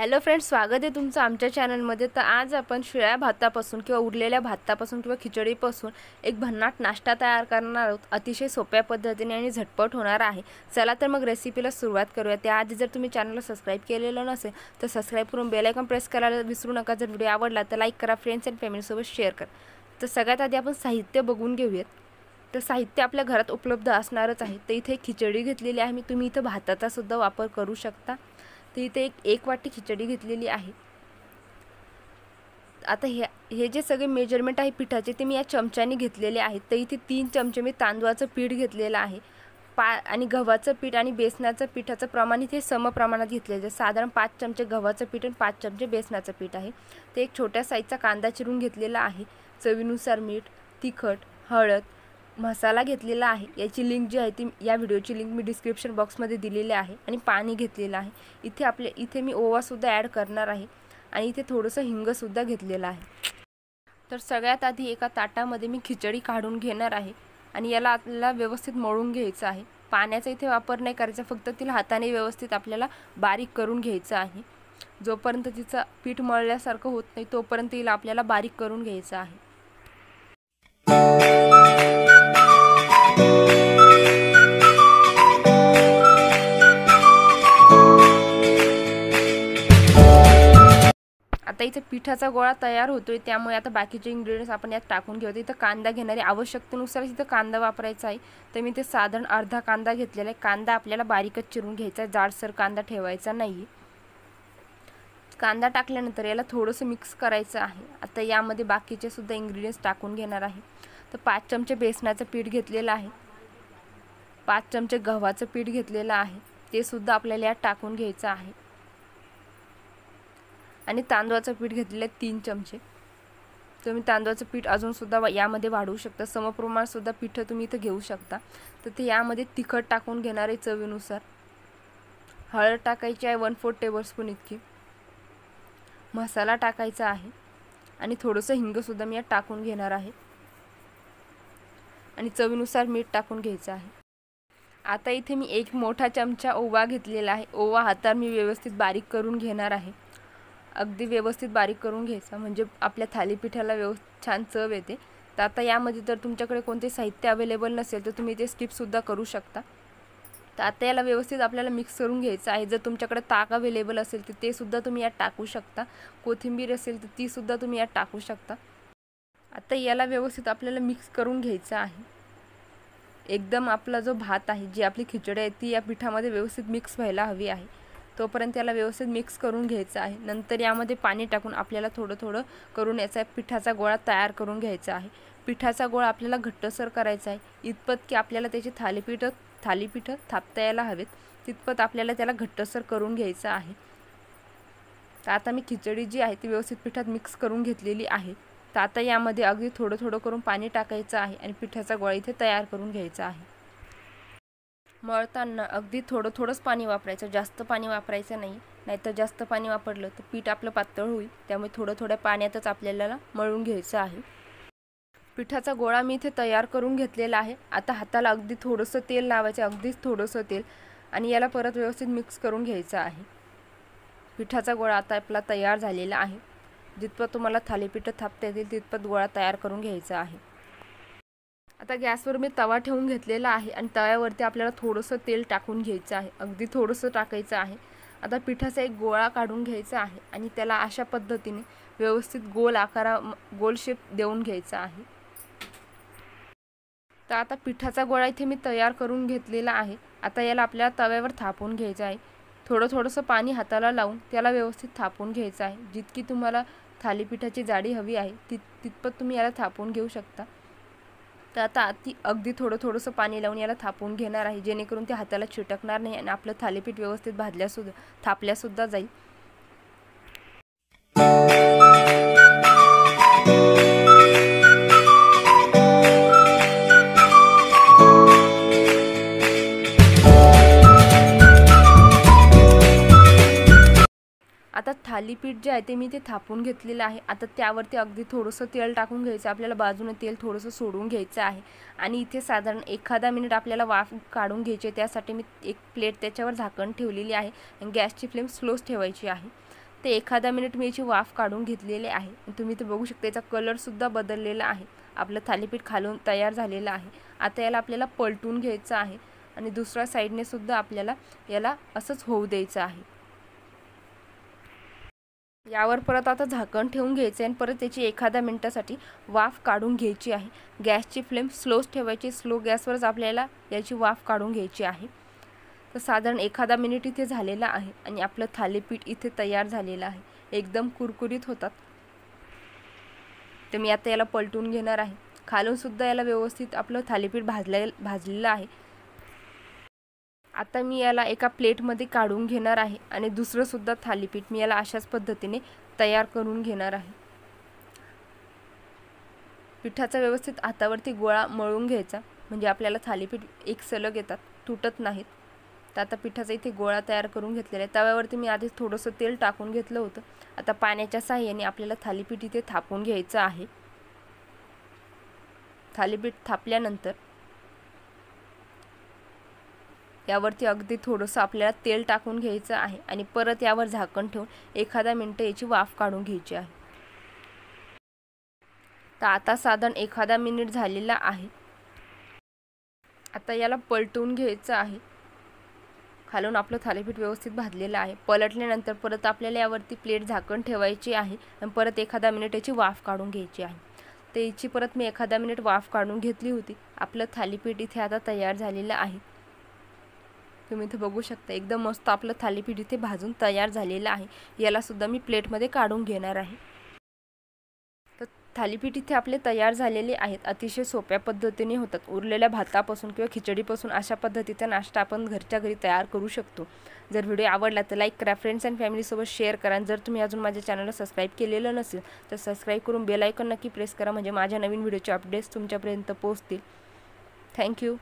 hello friends स्वागत आहे तुमचं आमच्या चॅनलमध्ये तर आज आपण शिळ्या भातापासून किंवा उरलेल्या भातापासून किंवा खिचडीपासून एक भन्नाट नाश्ता तयार करणार आहोत अतिशय सोप्या पद्धतीने आणि झटपट होणार आहे चला तर मग रेसिपीला सुरुवात करूया त्याआधी जर तुम्ही चॅनलला सबस्क्राईब केलेलं नसेल तर सबस्क्राईब करून बेलायकॉन प्रेस करायला विसरू नका जर व्हिडिओ आवडला तर लाईक करा फ्रेंड्स अँड फॅमिलीसोबत शेअर करा तर सगळ्यात आधी आपण साहित्य बघून घेऊयात तर साहित्य आपल्या घरात उपलब्ध असणारच आहे तर इथे खिचडी घेतलेली आहे मी तुम्ही इथं भाताचासुद्धा वापर करू शकता तर इथे एक एक वाटी खिचडी घेतलेली आहे आता हे हे जे सगळे मेजरमेंट आहे पिठाचे ते मी या चमच्याने घेतलेले आहेत तर इथे तीन चमचे मी तांदूळाचं पीठ घेतलेलं आहे पा आणि गव्हाचं पीठ आणि बेसनाचं पिठाचं प्रमाण इथे समप्रमाणात घेतलेलं आहे साधारण पाच चमचे गव्हाचं पीठ आणि पाच चमचे बेसनाचं पीठ आहे ते एक छोट्या साईजचा कांदा चिरून घेतलेला आहे चवीनुसार मीठ तिखट हळद मसाला घेतलेला आहे याची लिंक जी आहे ती या व्हिडिओची लिंक मी डिस्क्रिप्शन बॉक्समध्ये दिलेली आहे आणि पाणी घेतलेलं आहे इथे आपले इथे मी ओवासुद्धा ॲड करणार आहे आणि इथे थोडंसं हिंगसुद्धा घेतलेलं आहे तर सगळ्यात आधी एका ताटामध्ये मी खिचडी काढून घेणार आहे आणि याला आपल्याला व्यवस्थित मळून घ्यायचं आहे पाण्याचा इथे वापर नाही करायचा फक्त तिला हाताने व्यवस्थित आपल्याला बारीक करून घ्यायचं आहे जोपर्यंत तिचं पीठ मळल्यासारखं होत नाही तोपर्यंत तिला आपल्याला बारीक करून घ्यायचं आहे आता इथे पिठाचा गोळा तयार होतोय त्यामुळे आता बाकीचे इंग्रेडियंट्स आपण यात टाकून घेऊ इथं कांदा घेणारी आवश्यकतेनुसार इथं कांदा वापरायचा आहे तर मी ते साधारण अर्धा कांदा घेतलेला आहे कांदा आपल्याला बारीकच चिरून घ्यायचा आहे जाडसर कांदा ठेवायचा नाही कांदा टाकल्यानंतर याला थोडंसं मिक्स करायचं आहे आता यामध्ये बाकीचे सुद्धा इंग्रेडियंट्स टाकून घेणार आहे तर पाच चमचे बेसनाचं पीठ घेतलेलं आहे पाच चमचे गव्हाचं पीठ घेतलेलं आहे ते सुद्धा आपल्याला यात टाकून घ्यायचं आहे आणि तांदळाचं पीठ घेतलेलं आहे तीन चमचे तुम्ही तांदळाचं पीठ अजूनसुद्धा यामध्ये वाढवू शकता समप्रमाणसुद्धा पिठं तुम्ही इथं घेऊ शकता तर ते यामध्ये तिखट टाकून घेणार आहे चवीनुसार हळद टाकायची आहे वन फोर टेबलस्पून इतकी मसाला टाकायचा आहे आणि थोडंसं हिंगसुद्धा मी यात टाकून घेणार आहे आणि चवीनुसार मीठ टाकून घ्यायचं आहे आता इथे मी एक मोठा चमचा ओवा घेतलेला आहे ओवा हातावर मी व्यवस्थित बारीक करून घेणार आहे अगदी व्यवस्थित बारीक करून घ्यायचा म्हणजे आपल्या थालीपीठाला व्यवस्थित छान चव येते तर आता यामध्ये जर तुमच्याकडे कोणते साहित्य अवेलेबल नसेल तर तुम्ही ते स्किपसुद्धा करू शकता तर आता याला व्यवस्थित आपल्याला मिक्स करून घ्यायचं आहे जर तुमच्याकडे ताक अवेलेबल असेल तर तेसुद्धा तुम्ही यात टाकू शकता कोथिंबीर असेल तर तीसुद्धा तुम्ही यात टाकू शकता आता याला व्यवस्थित आपल्याला मिक्स करून घ्यायचं आहे एकदम आपला जो भात आहे जी आपली खिचडी आहे ती या पिठामध्ये व्यवस्थित मिक्स व्हायला हवी आहे तोपर्यंत याला व्यवस्थित मिक्स करून घ्यायचं आहे नंतर यामध्ये पाणी टाकून आपल्याला थोडं थोडं करून याचा पिठाचा गोळा तयार करून घ्यायचा आहे पिठाचा गोळा आपल्याला घट्टसर करायचा आहे इतपत की आपल्याला त्याची थालीपीठ थालीपीठं थापता यायला हवेत तितपत आपल्याला त्याला घट्टसर करून घ्यायचं आहे तर आता मी खिचडी जी आहे ती व्यवस्थित पिठात मिक्स करून घेतलेली आहे तर आता यामध्ये अगदी थोडं थोडं करून पाणी टाकायचं आहे आणि पिठाचा गोळा इथे तयार करून घ्यायचा आहे मळताना अगदी थोडं थोडंच पाणी वापरायचं जास्त पाणी वापरायचं नाही नाहीतर जास्त पाणी वापरलं तर पीठ आपलं पातळ होईल त्यामुळे थोडं थोड्या पाण्यातच आपल्याला मळून घ्यायचं आहे पिठाचा गोळा मी इथे तयार करून घेतलेला आहे आता हाताला अगदी थोडंसं तेल लावायचं अगदीच थोडंसं तेल आणि याला परत व्यवस्थित मिक्स करून घ्यायचं आहे पिठाचा गोळा आता आपला तयार झालेला आहे जितपत तुम्हाला थालीपीठं थापता येतील तितपत गोळा तयार करून घ्यायचा आहे आता गॅसवर मी तवा ठेवून घेतलेला आहे आणि तव्यावरती आपल्याला थोडंसं तेल टाकून घ्यायचं आहे अगदी थोडंसं टाकायचं आहे आता पिठाचा एक गोळा काढून घ्यायचा आहे आणि त्याला अशा पद्धतीने व्यवस्थित गोल आकारा गोल शेप देऊन घ्यायचा आहे तर आता पिठाचा गोळा इथे मी तयार करून घेतलेला आहे आता याला आपल्याला तव्यावर थापून घ्यायचं आहे थोडं थोडंसं पाणी हाताला लावून त्याला व्यवस्थित थापून घ्यायचं आहे जितकी तुम्हाला थालीपीठाची जाडी हवी आहे तित तितपत तुम्ही याला थापून घेऊ शकता तर आता ती अगदी थोडं थोडंसं पाणी लावून याला थापून घेणार आहे जेणेकरून ते हाताला चिटकणार नाही आणि आपलं थालीपीठ व्यवस्थित भाजल्यासुद्धा थापल्यासुद्धा जाईल आता थालीपीठ जे आहे ते मी ते थापून घेतलेलं आहे आता त्यावरती अगदी थोडंसं तेल टाकून घ्यायचं आपल्याला बाजूने तेल थोडंसं सोडून घ्यायचं आहे आणि इथे साधारण एखादा मिनिट आपल्याला वाफ काढून घ्यायचे त्यासाठी मी एक प्लेट त्याच्यावर झाकण ठेवलेली आहे आणि गॅसची फ्लेम स्लोच ठेवायची आहे ते एखादा मिनिट मी याची वाफ काढून घेतलेली आहे तुम्ही ते बघू शकता याचा कलरसुद्धा बदललेला आहे आपलं थालीपीठ खालून तयार झालेलं आहे आता याला आपल्याला पलटून घ्यायचं आहे आणि दुसऱ्या साईडनेसुद्धा सुद्धा आपल्याला याला असंच होऊ द्यायचं आहे यावर परत आता झाकण ठेवून घ्यायचे आणि परत त्याची एखाद्या मिनटासाठी वाफ काढून घ्यायची आहे गॅसची फ्लेम स्लोच ठेवायची स्लो गॅसवरच आपल्याला याची वाफ काढून घ्यायची आहे तर साधारण एखादा मिनिट इथे झालेला आहे आणि आपलं थालीपीठ इथे तयार झालेलं आहे एकदम कुरकुरीत होतात तर मी आता याला पलटून घेणार आहे खालूनसुद्धा याला व्यवस्थित आपलं थालीपीठ भाजले भाजलेलं आहे आता मी याला एका प्लेटमध्ये काढून घेणार आहे आणि दुसरंसुद्धा थालीपीठ मी याला अशाच पद्धतीने तयार करून घेणार आहे पिठाचा व्यवस्थित हातावरती गोळा मळून घ्यायचा म्हणजे आपल्याला थालीपीठ एक सलग येतात तुटत नाहीत तर आता पिठाचा इथे गोळा तयार करून घेतलेला आहे तव्यावरती मी आधीच थोडंसं तेल टाकून घेतलं होतं आता पाण्याच्या साह्याने आपल्याला थालीपीठ इथे थापून घ्यायचं आहे थालीपीठ थापल्यानंतर यावरती अगदी थोडंसं आपल्याला तेल टाकून घ्यायचं आहे आणि परत यावर झाकण ठेवून एखादा मिनटं याची वाफ काढून घ्यायची आहे तर आता साधारण एखादा मिनिट झालेला आहे आता याला पलटवून घ्यायचं आहे खालून आपलं थालीपीठ व्यवस्थित भाजलेलं आहे पलटल्यानंतर परत आपल्याला यावरती प्लेट झाकण ठेवायची आहे आणि परत एखादा मिनिट याची वाफ काढून घ्यायची आहे तर याची परत मी एखादा मिनिट वाफ काढून घेतली होती आपलं थालीपीठ इथे आता तयार झालेलं आहे तुम्ही इथे बघू शकता एकदम मस्त आपलं थालीपीठ इथे भाजून तयार झालेलं आहे यालासुद्धा मी प्लेटमध्ये काढून घेणार आहे तर थालीपीठ इथे आपले तयार झालेले आहेत अतिशय सोप्या पद्धतीने होतात उरलेल्या भातापासून किंवा खिचडीपासून अशा पद्धतीचा नाश्ता आपण घरच्या घरी तयार करू शकतो जर व्हिडिओ आवडला तर लाईक करा फ्रेंड्स अँड फॅमिलीसोबत शेअर करा आणि जर तुम्ही अजून माझ्या चॅनलला सबस्क्राईब केलेलं नसेल तर सबस्क्राईब करून बेलायकन नक्की प्रेस करा म्हणजे माझ्या नवीन व्हिडिओचे अपडेट्स तुमच्यापर्यंत पोहोचतील थँक्यू